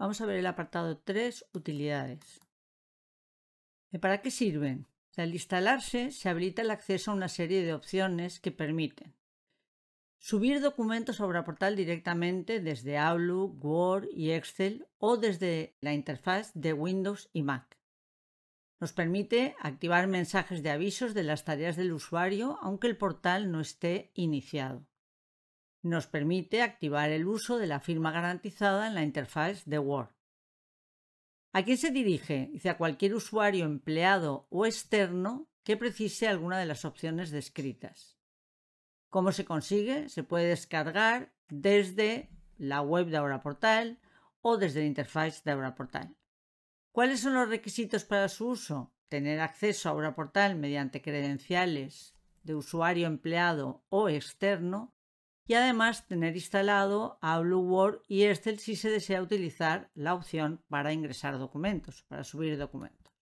Vamos a ver el apartado 3, utilidades. ¿Y ¿Para qué sirven? Al instalarse se habilita el acceso a una serie de opciones que permiten subir documentos sobre el portal directamente desde Outlook, Word y Excel o desde la interfaz de Windows y Mac. Nos permite activar mensajes de avisos de las tareas del usuario aunque el portal no esté iniciado. Nos permite activar el uso de la firma garantizada en la interfaz de Word. ¿A quién se dirige? Dice a cualquier usuario, empleado o externo que precise alguna de las opciones descritas. ¿Cómo se consigue? Se puede descargar desde la web de Aura Portal o desde la interfaz de Aura Portal. ¿Cuáles son los requisitos para su uso? Tener acceso a obra Portal mediante credenciales de usuario empleado o externo y además tener instalado Blue Word y Excel si se desea utilizar la opción para ingresar documentos, para subir documentos.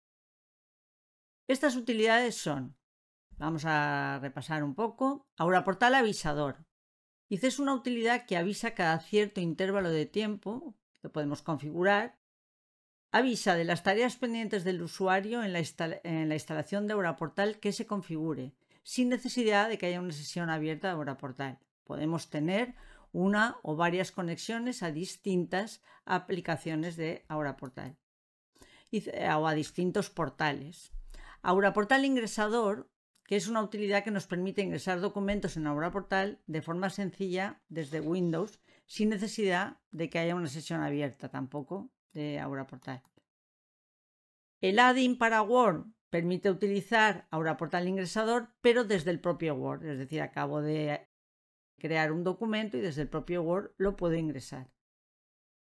Estas utilidades son, vamos a repasar un poco, Aura Portal Avisador. Dice es una utilidad que avisa cada cierto intervalo de tiempo, lo podemos configurar, Avisa de las tareas pendientes del usuario en la, en la, instalación de Aura Portal que se configure, sin necesidad de que haya una sesión abierta de Aura Portal. Podemos tener una o varias conexiones a distintas aplicaciones de Aura Portal eh, o a distintos portales. Aura Portal Ingresador, que es una utilidad que nos permite ingresar documentos en Aura Portal de forma sencilla desde Windows sin necesidad de que haya una sesión abierta tampoco de Aura Portal. El add-in para Word permite utilizar Aura Portal Ingresador, pero desde el propio Word, es decir, acabo de crear un documento y desde el propio Word lo puedo ingresar.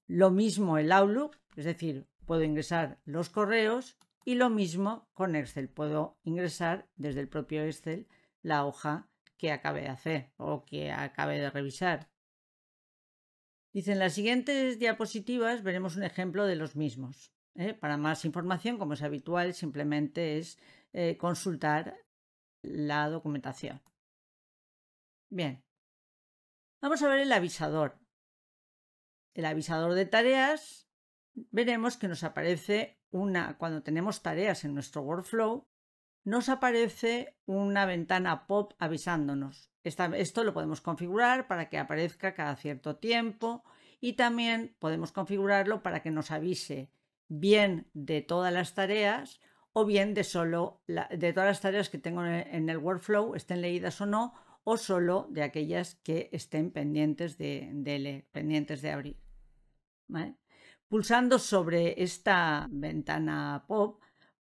Lo mismo el Outlook, es decir, puedo ingresar los correos y lo mismo con Excel, puedo ingresar desde el propio Excel la hoja que acabe de hacer o que acabe de revisar. Dice, en las siguientes diapositivas veremos un ejemplo de los mismos. ¿eh? Para más información, como es habitual, simplemente es eh, consultar la documentación. Bien, Vamos a ver el avisador. El avisador de tareas, veremos que nos aparece una, cuando tenemos tareas en nuestro workflow, nos aparece una ventana pop avisándonos. esto lo podemos configurar para que aparezca cada cierto tiempo y también podemos configurarlo para que nos avise bien de todas las tareas o bien de solo de todas las tareas que tengo en el workflow, estén leídas o no, o solo de aquellas que estén pendientes de, pendientes de abrir. Pulsando sobre esta ventana pop,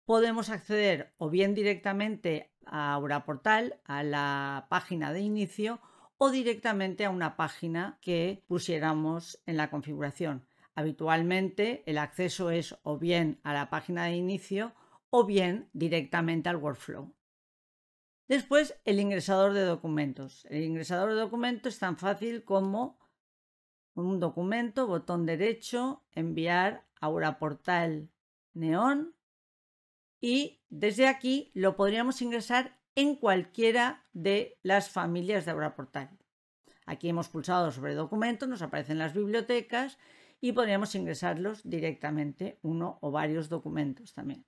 podemos acceder o bien directamente a Aura Portal, a la página de inicio, o directamente a una página que pusiéramos en la configuración. Habitualmente el acceso es o bien a la página de inicio o bien directamente al workflow. Después, el ingresador de documentos. El ingresador de documentos es tan fácil como un documento, botón derecho, enviar a Portal Neón y desde aquí lo podríamos ingresar en cualquiera de las familias de Aura Portal. Aquí hemos pulsado sobre documentos, nos aparecen las bibliotecas y podríamos ingresarlos directamente, uno o varios documentos también.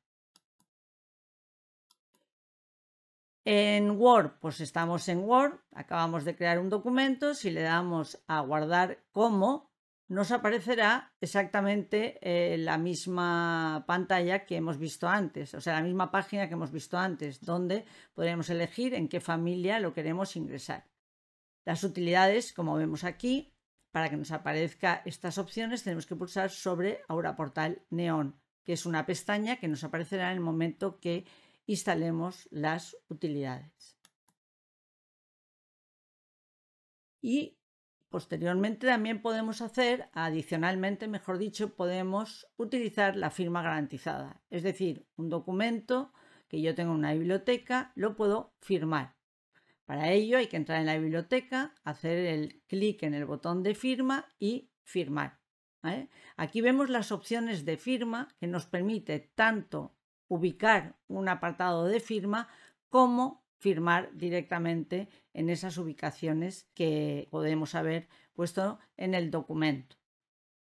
En Word, pues estamos en Word, acabamos de crear un documento, si le damos a guardar como, nos aparecerá exactamente eh, la misma pantalla que hemos visto antes, o sea, la misma página que hemos visto antes, donde podremos elegir en qué familia lo queremos ingresar. Las utilidades, como vemos aquí, para que nos aparezca estas opciones tenemos que pulsar sobre Aura Portal Neón, que es una pestaña que nos aparecerá en el momento que instalemos las utilidades. Y posteriormente también podemos hacer, adicionalmente, mejor dicho, podemos utilizar la firma garantizada. Es decir, un documento que yo tengo en una biblioteca, lo puedo firmar. Para ello hay que entrar en la biblioteca, hacer el clic en el botón de firma y firmar. Aquí vemos las opciones de firma que nos permite tanto ubicar un apartado de firma como firmar directamente en esas ubicaciones que podemos haber puesto en el documento.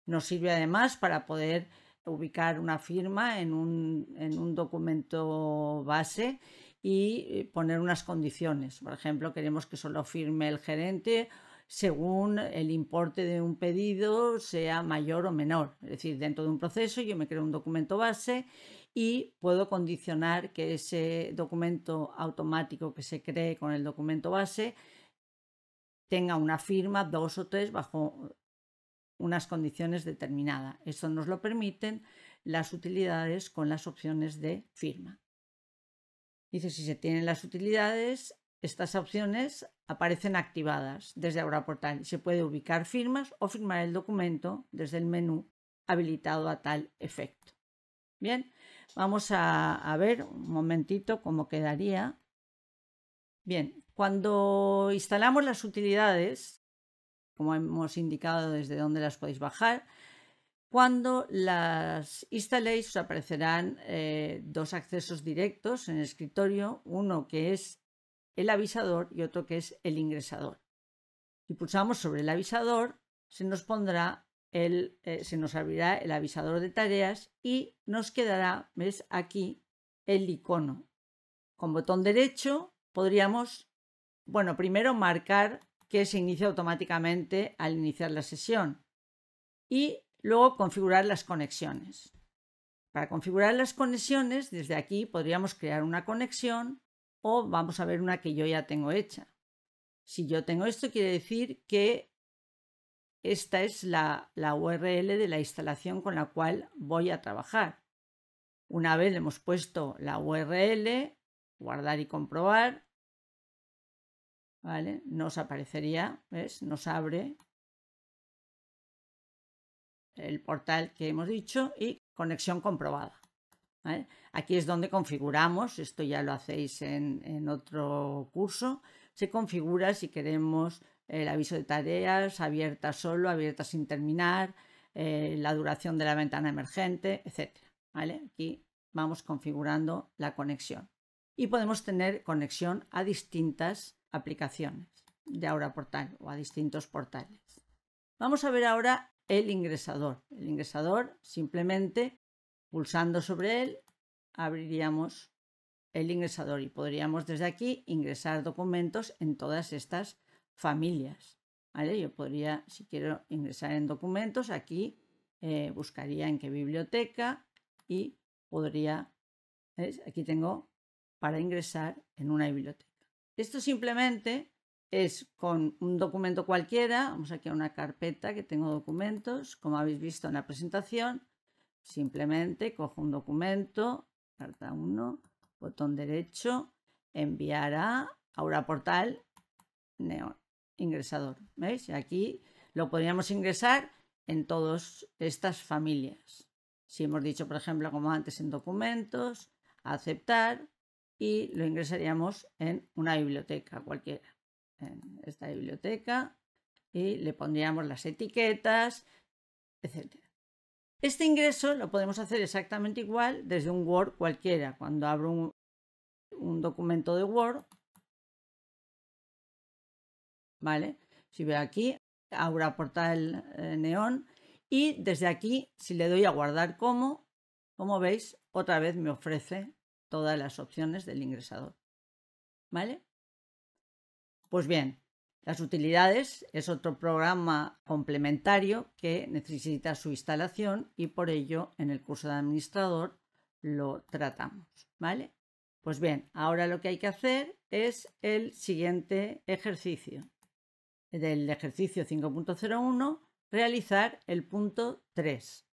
Nos sirve además para poder ubicar una firma en un, en un documento base y eh, poner unas condiciones. Por ejemplo, queremos que solo firme el gerente según el importe de un pedido sea mayor o menor. Es decir, dentro de un proceso yo me creo un documento base y puedo condicionar que ese documento automático que se cree con el documento base tenga una firma, dos o tres, bajo unas condiciones determinadas. Eso nos lo permiten las utilidades con las opciones de firma. Dice, si se tienen las utilidades, estas opciones aparecen activadas desde Aura Portal. Se puede ubicar firmas o firmar el documento desde el menú habilitado a tal efecto. Bien, vamos a, ver un momentito cómo quedaría. Bien, cuando instalamos las utilidades, como hemos indicado desde dónde las podéis bajar, cuando las instaléis os aparecerán eh, dos accesos directos en el escritorio, uno que es el avisador y otro que es el ingresador. Si pulsamos sobre el avisador, se nos pondrá eh, se nos abrirá el avisador de tareas y nos quedará, ves aquí, el icono. Con botón derecho podríamos, bueno, primero marcar que se inicia automáticamente al iniciar la sesión y luego configurar las conexiones. Para configurar las conexiones, desde aquí podríamos crear una conexión o vamos a ver una que yo ya tengo hecha. Si yo tengo esto, quiere decir que esta es la, URL de la instalación con la cual voy a trabajar. Una vez le hemos puesto la URL, guardar y comprobar, ¿vale? Nos aparecería, ¿ves? Nos abre el portal que hemos dicho y conexión comprobada. Aquí es donde configuramos, esto ya lo hacéis en, otro curso, se configura si queremos el aviso de tareas, abierta solo, abierta sin terminar, eh, la duración de la ventana emergente, etc. Aquí vamos configurando la conexión. Y podemos tener conexión a distintas aplicaciones de ahora Portal o a distintos portales. Vamos a ver ahora el ingresador. El ingresador simplemente Pulsando sobre él, abriríamos el ingresador y podríamos desde aquí ingresar documentos en todas estas familias. Yo podría, si quiero ingresar en documentos, aquí eh, buscaría en qué biblioteca y podría, aquí tengo para ingresar en una biblioteca. Esto simplemente es con un documento cualquiera, vamos aquí a una carpeta que tengo documentos, como habéis visto en la presentación, Simplemente cojo un documento, carta 1, botón derecho, enviar a Aura Portal Neon, ingresador. ¿Veis? Y Aquí lo podríamos ingresar en todas estas familias. Si hemos dicho, por ejemplo, como antes en documentos, aceptar y lo ingresaríamos en una biblioteca cualquiera. En esta biblioteca y le pondríamos las etiquetas, etcétera. Este ingreso lo podemos hacer exactamente igual desde un Word cualquiera. Cuando abro un, documento de Word, ¿vale? Si veo aquí, ahora portal el eh, neón y desde aquí, si le doy a guardar como, como veis, otra vez me ofrece todas las opciones del ingresador. ¿Vale? Pues bien, las utilidades es otro programa complementario que necesita su instalación y por ello en el curso de administrador lo tratamos, ¿vale? Pues bien, ahora lo que hay que hacer es el siguiente ejercicio. Del ejercicio 5.01, realizar el punto 3.